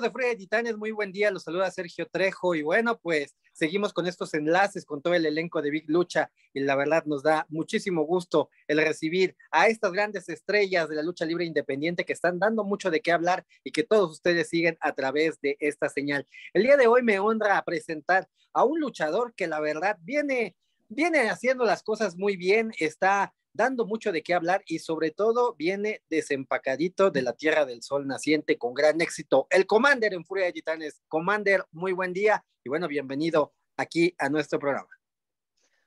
de Friday de Titanes, muy buen día. Los saluda Sergio Trejo. Y bueno, pues seguimos con estos enlaces con todo el elenco de Big Lucha. Y la verdad nos da muchísimo gusto el recibir a estas grandes estrellas de la lucha libre independiente que están dando mucho de qué hablar y que todos ustedes siguen a través de esta señal. El día de hoy me honra presentar a un luchador que la verdad viene viene haciendo las cosas muy bien, está dando mucho de qué hablar y sobre todo viene desempacadito de la Tierra del Sol naciente con gran éxito. El Commander en Furia de Gitanes. Commander, muy buen día y bueno, bienvenido aquí a nuestro programa.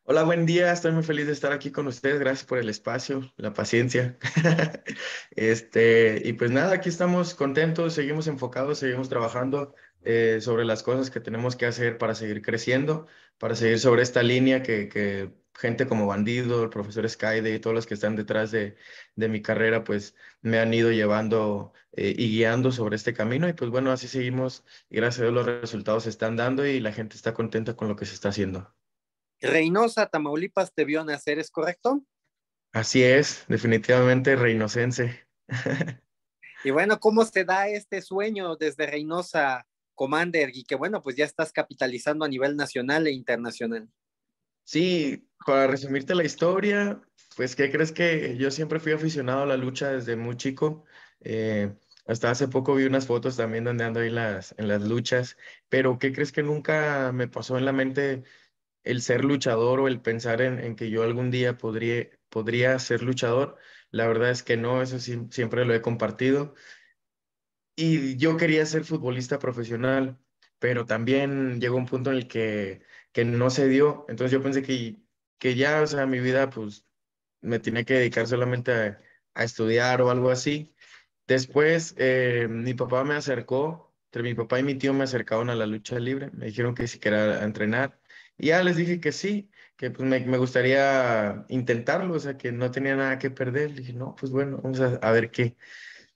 Hola, buen día. Estoy muy feliz de estar aquí con ustedes. Gracias por el espacio, la paciencia. este, y pues nada, aquí estamos contentos, seguimos enfocados, seguimos trabajando eh, sobre las cosas que tenemos que hacer para seguir creciendo, para seguir sobre esta línea que gente como Bandido, el profesor Skyde y todos los que están detrás de, mi carrera, pues me han ido llevando eh, y guiando sobre este camino. Y pues bueno, así seguimos. Y gracias a Dios los resultados se están dando y la gente está contenta con lo que se está haciendo. Reynosa, Tamaulipas te vio nacer, ¿es correcto? Así es, definitivamente reinocense. y bueno, ¿cómo se da este sueño desde Reynosa, Commander? Y que bueno, pues ya estás capitalizando a nivel nacional e internacional. Sí, para resumirte la historia, pues, ¿qué crees que yo siempre fui aficionado a la lucha desde muy chico? Eh, hasta hace poco vi unas fotos también donde ando ahí las, en las luchas, pero ¿qué crees que nunca me pasó en la mente el ser luchador o el pensar en, en que yo algún día podría, podría ser luchador? La verdad es que no, eso siempre lo he compartido. Y yo quería ser futbolista profesional, pero también llegó un punto en el que que no se dio. Entonces yo pensé que, que ya, o sea, mi vida, pues, me tenía que dedicar solamente a, estudiar o algo así. Después, eh, mi papá me acercó, entre mi papá y mi tío me acercaron a la lucha libre, me dijeron que si quería entrenar. Y ya les dije que sí, que pues me, gustaría intentarlo, o sea, que no tenía nada que perder. dije, no, pues bueno, vamos a, ver qué,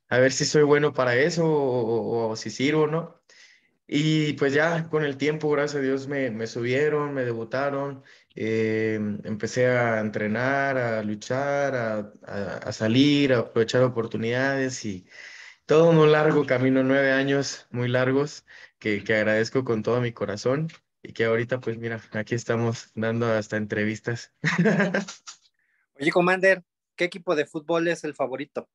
a ver si soy bueno para eso o, o si sirvo, ¿no? Y pues ya con el tiempo, gracias a Dios, me, subieron, me debutaron, eh, empecé a entrenar, a luchar, a, salir, a aprovechar oportunidades y todo un largo camino, nueve años muy largos, que, que agradezco con todo mi corazón y que ahorita pues mira, aquí estamos dando hasta entrevistas. Oye, Commander, ¿qué equipo de fútbol es el favorito?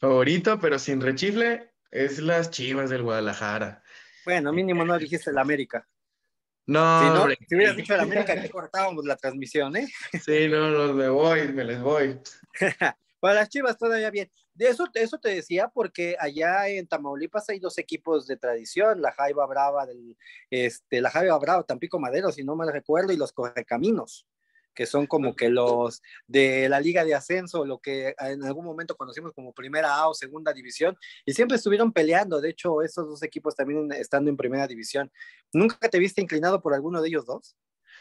Favorito, pero sin rechifle, es las Chivas del Guadalajara. Bueno, mínimo no dijiste el América. No, si, si hubieras dicho el América, que cortábamos la transmisión, ¿eh? Sí, no, no, me voy, me les voy. Para las chivas todavía bien. De eso, eso te decía, porque allá en Tamaulipas hay dos equipos de tradición, la Jaiba Brava del, este, la Jaiba Brava, Tampico Madero, si no mal recuerdo, y los Correcaminos que son como que los de la liga de ascenso, lo que en algún momento conocimos como primera A o segunda división, y siempre estuvieron peleando, de hecho, esos dos equipos también estando en primera división. ¿Nunca te viste inclinado por alguno de ellos dos?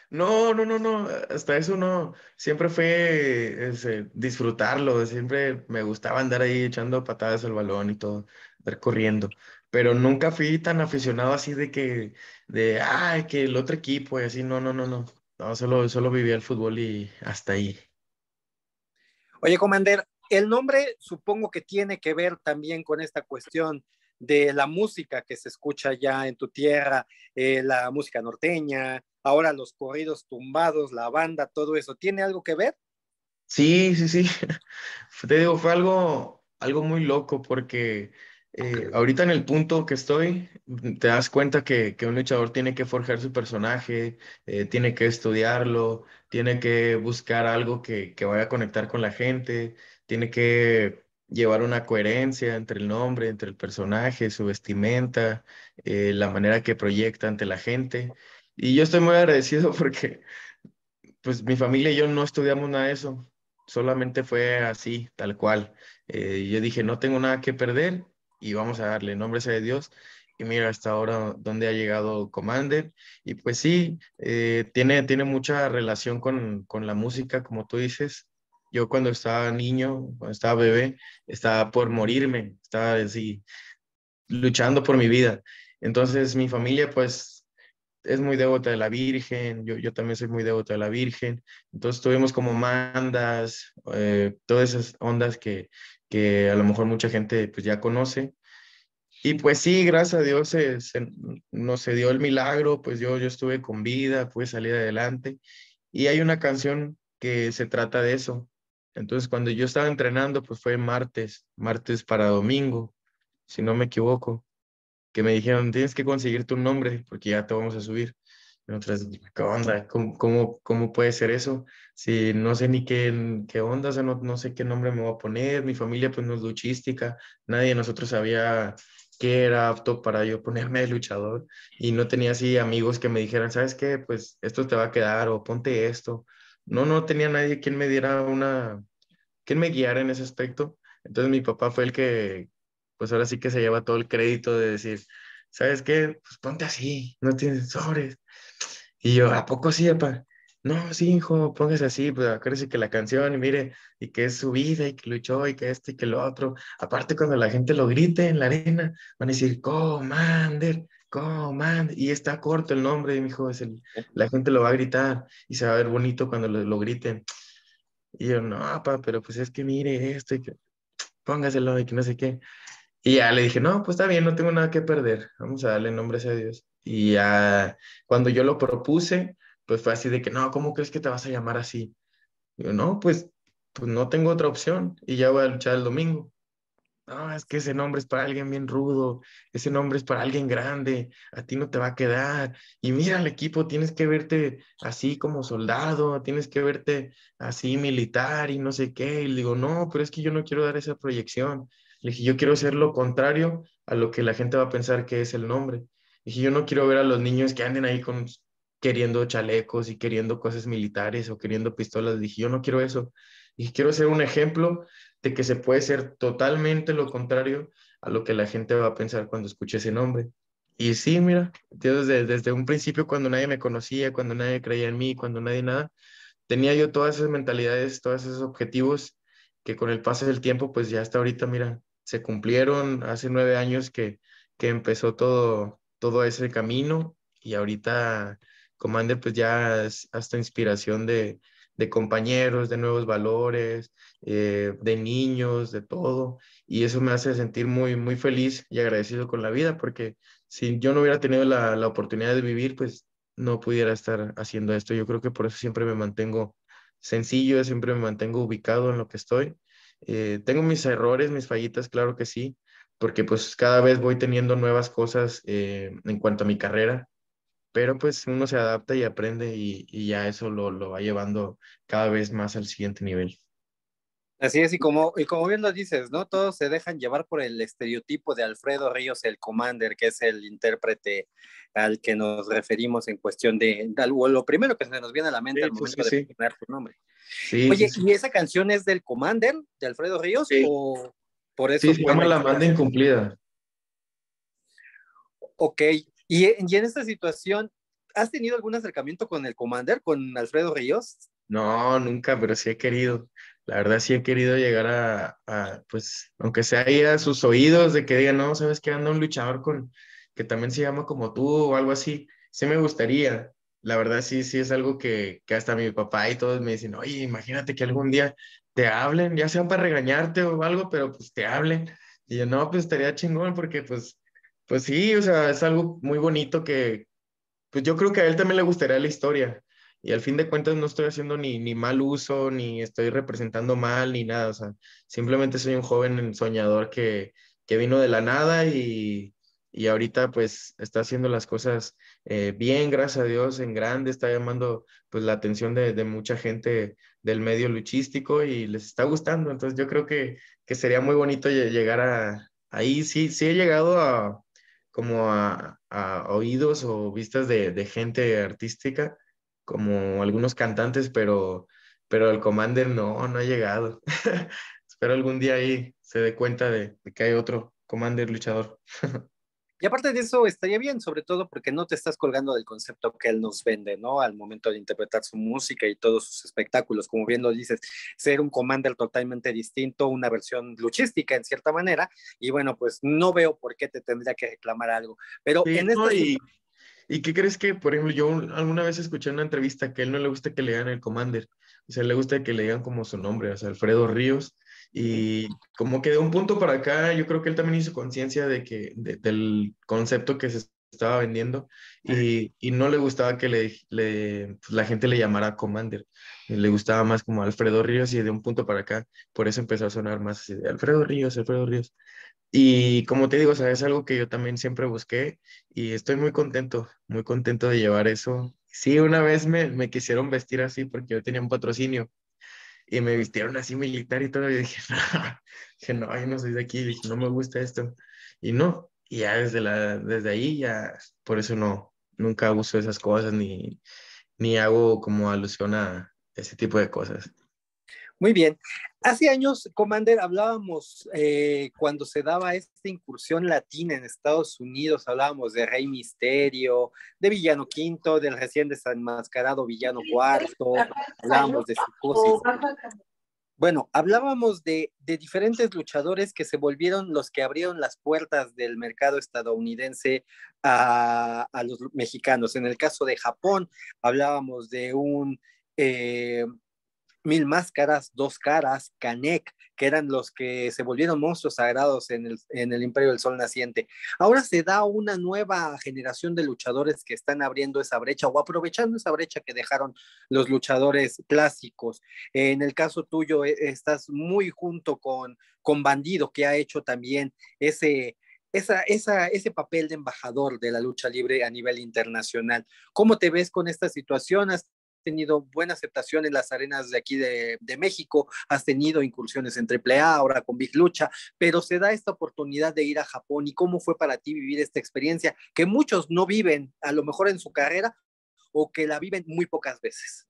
No, no, no, no, hasta eso no, siempre fue disfrutarlo, siempre me gustaba andar ahí echando patadas al balón y todo, andar corriendo, pero nunca fui tan aficionado así de que, de, ay, que el otro equipo y así, no, no, no, no solo, vivía el fútbol y hasta ahí. Oye, Comander, el nombre supongo que tiene que ver también con esta cuestión de la música que se escucha ya en tu tierra, eh, la música norteña, ahora los corridos tumbados, la banda, todo eso. ¿Tiene algo que ver? Sí, sí, sí. Te digo, fue algo, algo muy loco porque eh, ahorita en el punto que estoy, te das cuenta que, que un luchador tiene que forjar su personaje, eh, tiene que estudiarlo, tiene que buscar algo que, que, vaya a conectar con la gente, tiene que llevar una coherencia entre el nombre, entre el personaje, su vestimenta, eh, la manera que proyecta ante la gente. Y yo estoy muy agradecido porque pues mi familia y yo no estudiamos nada de eso, solamente fue así, tal cual. yo dije, no tengo nada que perder, y vamos a darle nombre a Dios. Y mira hasta ahora dónde ha llegado Commander. Y pues sí, eh, tiene, tiene mucha relación con, la música, como tú dices. Yo cuando estaba niño, cuando estaba bebé, estaba por morirme, estaba así, luchando por mi vida. Entonces mi familia pues es muy devota de la Virgen, yo, también soy muy devota de la Virgen, entonces tuvimos como mandas, eh, todas esas ondas que, que a lo mejor mucha gente pues ya conoce. Y pues sí, gracias a Dios se, se, nos se dio el milagro, pues yo, yo estuve con vida, pude salir adelante. Y hay una canción que se trata de eso. Entonces cuando yo estaba entrenando, pues fue martes, martes para domingo, si no me equivoco, que me dijeron, tienes que conseguir tu nombre porque ya te vamos a subir. Otras, onda? ¿Cómo, cómo, cómo puede ser eso? Si no sé ni qué, qué onda, no, no, sé qué nombre me voy a poner, mi familia pues no es luchística, nadie de nosotros sabía qué era apto para yo ponerme de luchador y no tenía así amigos que me dijeran, ¿sabes qué? Pues esto te va a quedar o ponte esto. No, no tenía nadie quien me diera una, quien me guiara en ese aspecto. Entonces mi papá fue el que, pues ahora sí que se lleva todo el crédito de decir, ¿sabes qué? Pues ponte así, no tienes sobres. Y yo, ¿a poco sí, papá? No, sí, hijo, póngase así, pues acuérdese que la canción, mire, y que es su vida, y que luchó, y que esto, y que lo otro. Aparte, cuando la gente lo grite en la arena, van a decir, Commander, Commander, y está corto el nombre, mi hijo, es el, la gente lo va a gritar, y se va a ver bonito cuando lo, lo griten. Y yo, no, papá, pero pues es que mire esto, y que póngaselo, y que no sé qué. Y ya le dije, no, pues está bien, no tengo nada que perder, vamos a darle nombres a Dios. Y ya cuando yo lo propuse, pues fue así de que, no, ¿cómo crees que te vas a llamar así? yo, no, pues, pues no tengo otra opción y ya voy a luchar el domingo. No, es que ese nombre es para alguien bien rudo, ese nombre es para alguien grande, a ti no te va a quedar. Y mira el equipo, tienes que verte así como soldado, tienes que verte así militar y no sé qué. Y le digo, no, pero es que yo no quiero dar esa proyección. Le dije, yo quiero ser lo contrario a lo que la gente va a pensar que es el nombre. dije, yo no quiero ver a los niños que anden ahí con, queriendo chalecos y queriendo cosas militares o queriendo pistolas. dije, yo no quiero eso. Dije, quiero ser un ejemplo de que se puede ser totalmente lo contrario a lo que la gente va a pensar cuando escuche ese nombre. Y sí, mira, desde, desde un principio, cuando nadie me conocía, cuando nadie creía en mí, cuando nadie nada, tenía yo todas esas mentalidades, todos esos objetivos que con el paso del tiempo, pues ya hasta ahorita, mira, se cumplieron hace nueve años que, que empezó todo, todo ese camino y ahorita Commander pues ya es hasta inspiración de, compañeros, de nuevos valores, eh, de niños, de todo. Y eso me hace sentir muy, muy feliz y agradecido con la vida, porque si yo no hubiera tenido la, la, oportunidad de vivir, pues no pudiera estar haciendo esto. Yo creo que por eso siempre me mantengo sencillo, siempre me mantengo ubicado en lo que estoy eh, tengo mis errores, mis fallitas, claro que sí, porque pues cada vez voy teniendo nuevas cosas eh, en cuanto a mi carrera, pero pues uno se adapta y aprende y, ya eso lo va llevando cada vez más al siguiente nivel. Así es, y como, y como bien lo dices, ¿no? Todos se dejan llevar por el estereotipo de Alfredo Ríos, el Commander, que es el intérprete al que nos referimos en cuestión de, o lo primero que se nos viene a la mente al momento de mencionar su nombre. Oye, ¿y esa canción es del Commander, de Alfredo Ríos? O por eso sí, se llama La Manda Incumplida. Ok, y en esta situación, ¿has tenido algún acercamiento con el Commander, con Alfredo Ríos? No, nunca, pero sí he querido la verdad sí he querido llegar a, pues, aunque sea ahí a sus oídos, de que digan, no, sabes que anda un luchador con, que también se llama como tú o algo así, sí me gustaría. La verdad sí, sí es algo que, que hasta mi papá y todos me dicen, oye, imagínate que algún día te hablen, ya sea para regañarte o algo, pero pues te hablen. Y yo, no, pues estaría chingón porque pues, pues sí, o sea, es algo muy bonito que, pues yo creo que a él también le gustaría la historia y al fin de cuentas no estoy haciendo ni, ni mal uso, ni estoy representando mal, ni nada. O sea, simplemente soy un joven soñador que, que vino de la nada y, y ahorita pues está haciendo las cosas eh, bien, gracias a Dios, en grande, está llamando pues la atención de, de, mucha gente del medio luchístico y les está gustando. Entonces yo creo que, que sería muy bonito llegar a ahí. Sí, sí he llegado a como a, a oídos o vistas de, de gente artística, como algunos cantantes, pero, pero el Commander no, no ha llegado. Espero algún día ahí se dé cuenta de, que hay otro Commander luchador. y aparte de eso, estaría bien, sobre todo porque no te estás colgando del concepto que él nos vende, ¿no? Al momento de interpretar su música y todos sus espectáculos, como bien lo dices, ser un Commander totalmente distinto, una versión luchística en cierta manera, y bueno, pues no veo por qué te tendría que reclamar algo. Pero en este... ¿Y qué crees que, por ejemplo, yo alguna vez escuché en una entrevista que a él no le gusta que le digan el Commander, o sea, le gusta que le digan como su nombre, o sea, Alfredo Ríos, y como que de un punto para acá, yo creo que él también hizo conciencia de que, del concepto que se estaba vendiendo y, no le gustaba que le, pues, la gente le llamara Commander, le gustaba más como Alfredo Ríos y de un punto para acá, por eso empezó a sonar más así Alfredo Ríos, Alfredo Ríos, y como te digo, sabes es algo que yo también siempre busqué y estoy muy contento, muy contento de llevar eso. Sí, una vez me, quisieron vestir así porque yo tenía un patrocinio y me vistieron así militar y todavía dije, no, no, soy de aquí, no me gusta esto. Y no, y ya desde, la, desde ahí ya, por eso no, nunca uso esas cosas ni, ni hago como alusión a ese tipo de cosas. Muy bien. Hace años, Commander, hablábamos eh, cuando se daba esta incursión latina en Estados Unidos, hablábamos de Rey Misterio, de Villano Quinto, del recién desenmascarado Villano Cuarto, hablábamos de psicosis. Bueno, hablábamos de, diferentes luchadores que se volvieron los que abrieron las puertas del mercado estadounidense a, los mexicanos. En el caso de Japón, hablábamos de un eh, Mil Máscaras, Dos Caras, Canek, que eran los que se volvieron monstruos sagrados en el, Imperio del Sol Naciente. Ahora se da una nueva generación de luchadores que están abriendo esa brecha o aprovechando esa brecha que dejaron los luchadores clásicos. En el caso tuyo, e, estás muy junto con, con Bandido, que ha hecho también ese, esa, ese papel de embajador de la lucha libre a nivel internacional. ¿Cómo te ves con esta situación? tenido buena aceptación en las arenas de aquí de, México, has tenido incursiones en AAA, ahora con Big Lucha, pero se da esta oportunidad de ir a Japón y cómo fue para ti vivir esta experiencia que muchos no viven, a lo mejor en su carrera, o que la viven muy pocas veces.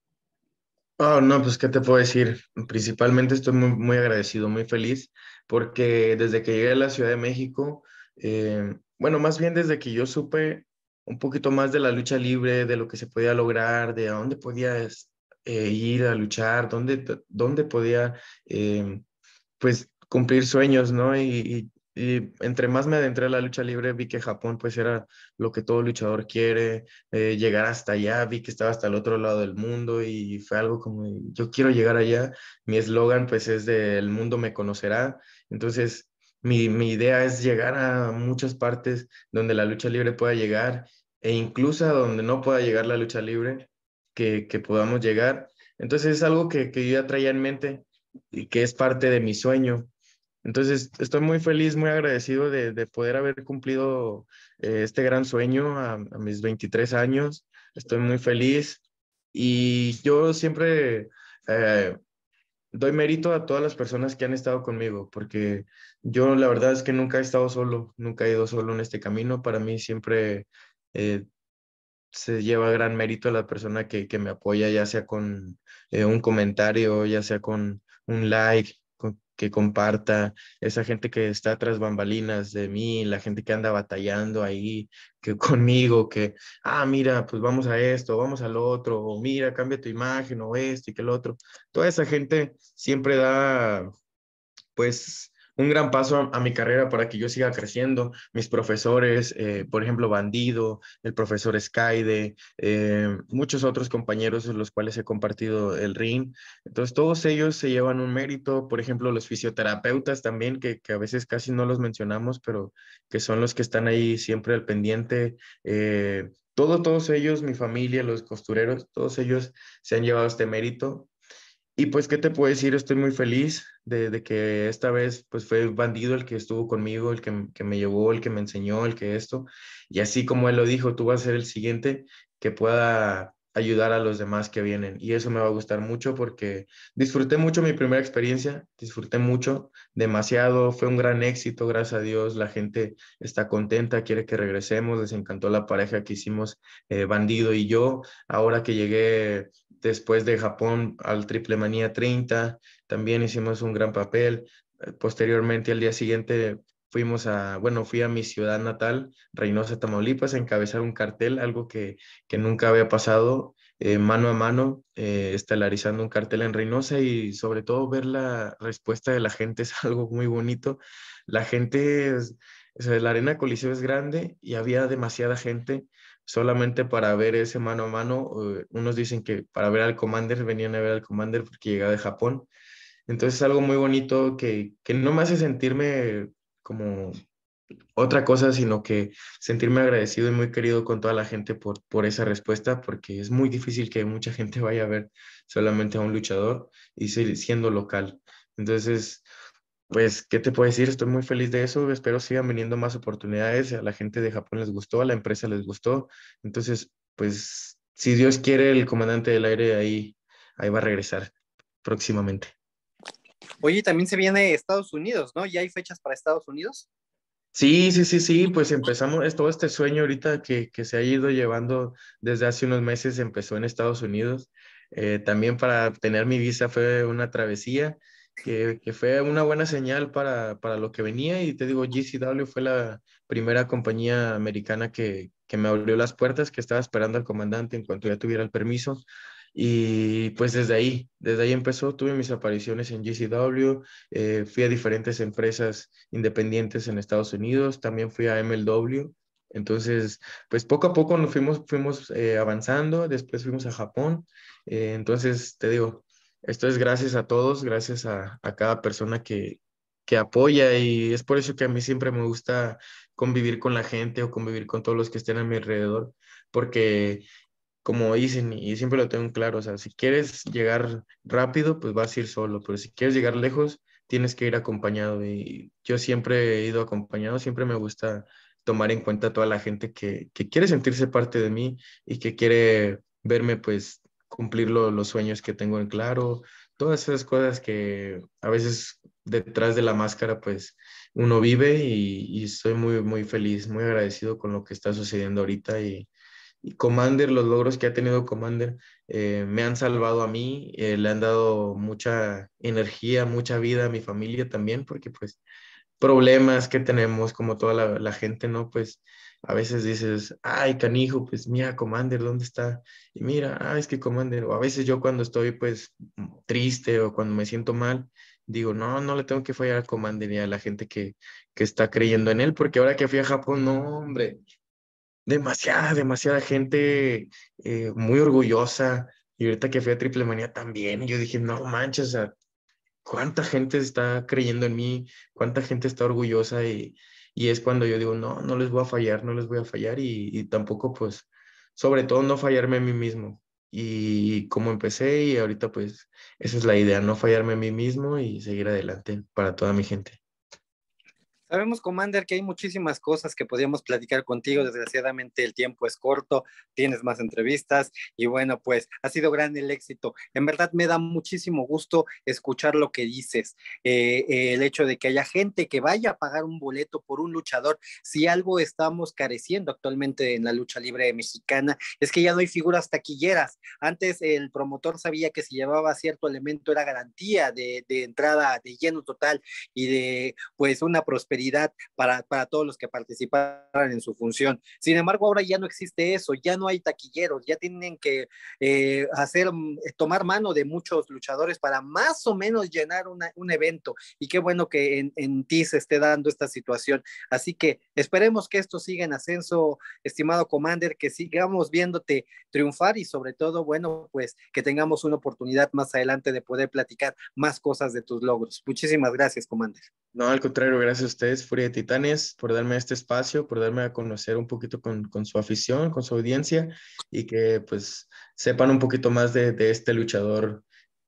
Oh, no, pues qué te puedo decir. Principalmente estoy muy, muy agradecido, muy feliz, porque desde que llegué a la Ciudad de México, eh, bueno, más bien desde que yo supe un poquito más de la lucha libre, de lo que se podía lograr, de a dónde podía eh, ir a luchar, dónde, dónde podía, em, pues, cumplir sueños, ¿no? Y, entre más me adentré a la lucha libre, vi que Japón, pues, era lo que todo luchador quiere, eh, llegar hasta allá, vi que estaba hasta el otro lado del mundo y fue algo como, yo quiero llegar allá, mi eslogan, pues, es de el mundo me conocerá, entonces mi, mi idea es llegar a muchas partes donde la lucha libre pueda llegar e incluso a donde no pueda llegar la lucha libre, que, que podamos llegar. Entonces es algo que, que yo ya traía en mente y que es parte de mi sueño. Entonces, estoy muy feliz, muy agradecido de, de poder haber cumplido eh, este gran sueño a, mis 23 años. Estoy muy feliz y yo siempre eh, doy mérito a todas las personas que han estado conmigo, porque yo la verdad es que nunca he estado solo, nunca he ido solo en este camino. Para mí siempre eh, se lleva gran mérito a la persona que, me apoya, ya sea con eh, un comentario, ya sea con un like, que comparta, esa gente que está tras bambalinas de mí, la gente que anda batallando ahí que conmigo, que, ah, mira, pues vamos a esto, vamos al otro, o mira, cambia tu imagen, o esto y que el otro. Toda esa gente siempre da, pues, un gran paso a, mi carrera para que yo siga creciendo. Mis profesores, eh, por ejemplo, Bandido, el profesor Skyde, eh, muchos otros compañeros los cuales he compartido el ring. Entonces, todos ellos se llevan un mérito. Por ejemplo, los fisioterapeutas también, que, a veces casi no los mencionamos, pero que son los que están ahí siempre al pendiente. Eh, todos ellos, mi familia, los costureros, todos ellos se han llevado este mérito. Y pues, ¿qué te puedo decir? Estoy muy feliz, de, que esta vez pues fue bandido el que estuvo conmigo, el que, me llevó, el que me enseñó, el que esto. Y así como él lo dijo, tú vas a ser el siguiente que pueda ayudar a los demás que vienen. Y eso me va a gustar mucho porque disfruté mucho mi primera experiencia, disfruté mucho, demasiado, fue un gran éxito, gracias a Dios, la gente está contenta, quiere que regresemos, les encantó la pareja que hicimos, eh, Bandido y yo. Ahora que llegué después de Japón al Triple Manía 30, también hicimos un gran papel. Eh, posteriormente, al día siguiente, fuimos a, bueno, fui a mi ciudad natal, Reynosa, Tamaulipas, a encabezar un cartel, algo que, nunca había pasado, eh, mano a mano, eh, estelarizando un cartel en Reynosa y sobre todo ver la respuesta de la gente es algo muy bonito. La gente, es, la arena Coliseo es grande y había demasiada gente solamente para ver ese mano a mano. Eh, unos dicen que para ver al Commander, venían a ver al Commander porque llegaba de Japón. Entonces es algo muy bonito que, que no me hace sentirme como otra cosa, sino que sentirme agradecido y muy querido con toda la gente por, por esa respuesta, porque es muy difícil que mucha gente vaya a ver solamente a un luchador y siendo local. Entonces, pues, ¿qué te puedo decir? Estoy muy feliz de eso. Espero sigan viniendo más oportunidades. A la gente de Japón les gustó, a la empresa les gustó. Entonces, pues, si Dios quiere, el comandante del aire ahí, ahí va a regresar próximamente. Oye, también se viene Estados Unidos, ¿no? ¿Ya hay fechas para Estados Unidos? Sí, sí, sí, sí, pues empezamos, es todo este sueño ahorita que, que, se ha ido llevando desde hace unos meses, empezó en Estados Unidos. Eh, también para obtener mi visa fue una travesía, que, fue una buena señal para, lo que venía y te digo, GCW fue la primera compañía americana que, me abrió las puertas, que estaba esperando al comandante en cuanto ya tuviera el permiso. Y pues desde ahí, desde ahí empezó, tuve mis apariciones en GCW, eh, fui a diferentes empresas independientes en Estados Unidos, también fui a MLW. Entonces, pues poco a poco nos fuimos, fuimos eh, avanzando, después fuimos a Japón. Eh, entonces, te digo, esto es gracias a todos, gracias a, cada persona que, que apoya y es por eso que a mí siempre me gusta convivir con la gente o convivir con todos los que estén a mi alrededor, porque como dicen, y siempre lo tengo claro, o sea, si quieres llegar rápido, pues vas a ir solo, pero si quieres llegar lejos, tienes que ir acompañado. Y yo siempre he ido acompañado, siempre me gusta tomar en cuenta toda la gente que, que quiere sentirse parte de mí y que quiere verme pues cumplir los sueños que tengo en claro, todas esas cosas que a veces detrás de la máscara pues uno vive y, estoy muy, muy feliz, muy agradecido con lo que está sucediendo ahorita y, Commander, los logros que ha tenido Commander eh, me han salvado a mí, eh, le han dado mucha energía, mucha vida a mi familia también, porque pues problemas que tenemos como toda la, la gente, ¿no? Pues a veces dices, ay, canijo, pues mira, Commander, ¿dónde está? Y mira, ah, es que Commander, o a veces yo cuando estoy pues mm, triste o cuando me siento mal, digo, no, no le tengo que fallar a Commander ni a la gente que, que está creyendo en él, porque ahora que fui a Japón, no, hombre, demasiada, demasiada gente eh, muy orgullosa. Y ahorita que fui a Triple Manía también, yo dije, no manches, cuánta gente está creyendo en mí, cuánta gente está orgullosa y, y es cuando yo digo, no, no les voy a fallar, no les voy a fallar y, y tampoco pues, sobre todo no fallarme a mí mismo. Y como empecé y ahorita pues esa es la idea, no fallarme a mí mismo y seguir adelante para toda mi gente. Sabemos, Commander, que hay muchísimas cosas que podríamos platicar contigo. Desgraciadamente el tiempo es corto, tienes más entrevistas y bueno, pues ha sido grande el éxito. En verdad me da muchísimo gusto escuchar lo que dices. Eh, eh, el hecho de que haya gente que vaya a pagar un boleto por un luchador, si algo estamos careciendo actualmente en la lucha libre mexicana, es que ya no hay figuras taquilleras. Antes el promotor sabía que si llevaba cierto elemento era garantía de, de entrada de lleno total y de pues una prosperidad para, para todos los que participaran en su función. Sin embargo, ahora ya no existe eso, ya no hay taquilleros, ya tienen que eh, hacer, mm, eh, tomar mano de muchos luchadores para más o menos llenar un evento. Y qué bueno que en, en ti se esté dando esta situación. Así que esperemos que esto siga en ascenso, estimado Commander, que sigamos viéndote triunfar y sobre todo, bueno, pues que tengamos una oportunidad más adelante de poder platicar más cosas de tus logros. Muchísimas gracias, Commander. No, al contrario, gracias a ustedes, Furia de Titanes, por darme este espacio, por darme a conocer un poquito con, su afición, con su audiencia y que pues sepan un poquito más de, este luchador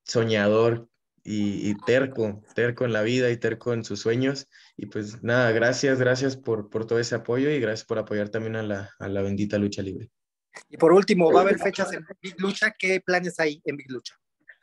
soñador y, terco, terco en la vida y terco en sus sueños. Y pues nada, gracias, gracias por, por todo ese apoyo y gracias por apoyar también a la, a la bendita lucha libre. Y por último, va a haber fechas en Big Lucha. ¿Qué planes hay en Big Lucha?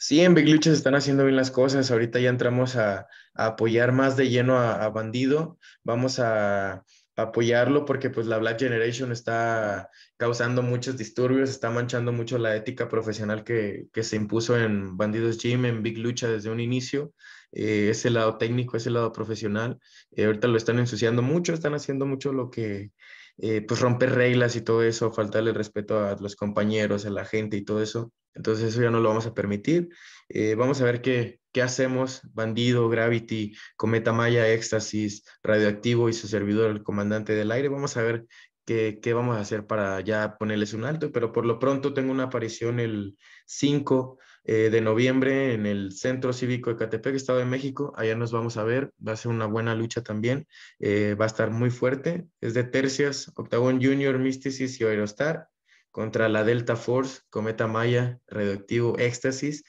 Sí, en Big Lucha se están haciendo bien las cosas. Ahorita ya entramos a, apoyar más de lleno a, Bandido. Vamos a, apoyarlo porque pues la Black Generation está causando muchos disturbios, está manchando mucho la ética profesional que, se impuso en Bandidos Gym, en Big Lucha desde un inicio, eh, ese lado técnico, ese lado profesional, eh, ahorita lo están ensuciando mucho, están haciendo mucho lo que, eh, pues romper reglas y todo eso, faltarle respeto a los compañeros, a la gente y todo eso. Entonces eso ya no lo vamos a permitir. Eh, vamos a ver qué, qué hacemos. Bandido, Gravity, Cometa Maya, Éxtasis, Radioactivo y su servidor, el comandante del aire. Vamos a ver qué, qué vamos a hacer para ya ponerles un alto, pero por lo pronto tengo una aparición el 5 eh, de noviembre en el Centro Cívico de Catepec, Estado de México. Allá nos vamos a ver, va a ser una buena lucha también, eh, va a estar muy fuerte. Es de tercias, Octagon Junior, Mysticis y Aerostar contra la Delta Force, Cometa Maya, Reductivo, Éxtasis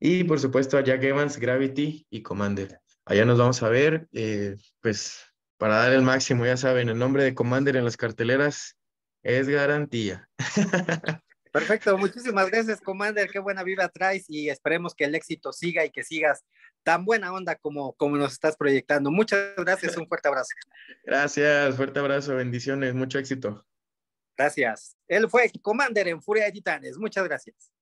y por supuesto a Jack Evans, Gravity y Commander. Allá nos vamos a ver, eh, pues para dar el máximo, ya saben, el nombre de Commander en las carteleras es garantía. Perfecto, muchísimas gracias, Commander. Qué buena vida traes y esperemos que el éxito siga y que sigas tan buena onda como, como nos estás proyectando. Muchas gracias, un fuerte abrazo. Gracias, fuerte abrazo, bendiciones, mucho éxito. Gracias. Él fue Commander en Furia de Titanes. Muchas gracias.